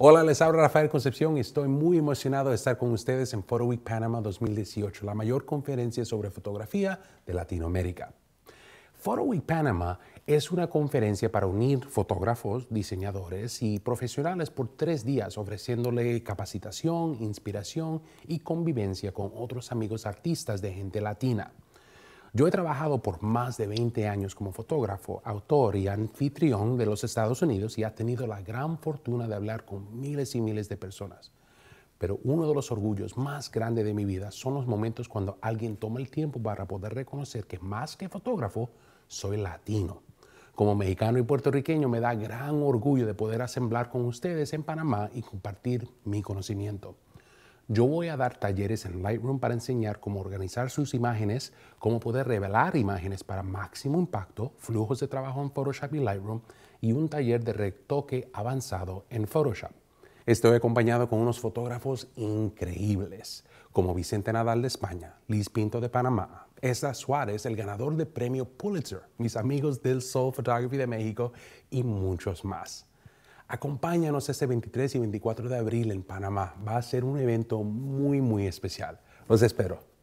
Hola, les habla Rafael Concepción y estoy muy emocionado de estar con ustedes en Photo Week Panama 2018, la mayor conferencia sobre fotografía de Latinoamérica. Photo Week Panama es una conferencia para unir fotógrafos, diseñadores y profesionales por tres días, ofreciéndole capacitación, inspiración y convivencia con otros amigos artistas de gente latina. Yo he trabajado por más de 20 años como fotógrafo, autor y anfitrión de los Estados Unidos y ha tenido la gran fortuna de hablar con miles y miles de personas. Pero uno de los orgullos más grandes de mi vida son los momentos cuando alguien toma el tiempo para poder reconocer que más que fotógrafo, soy latino. Como mexicano y puertorriqueño me da gran orgullo de poder asemblar con ustedes en Panamá y compartir mi conocimiento. Yo voy a dar talleres en Lightroom para enseñar cómo organizar sus imágenes, cómo poder revelar imágenes para máximo impacto, flujos de trabajo en Photoshop y Lightroom y un taller de retoque avanzado en Photoshop. Estoy acompañado con unos fotógrafos increíbles, como Vicente Nadal de España, Liz Pinto de Panamá, Esa Suárez, el ganador del premio Pulitzer, mis amigos del Soul Photography de México y muchos más. Acompáñanos este 23 y 24 de abril en Panamá. Va a ser un evento muy, muy especial. Los espero.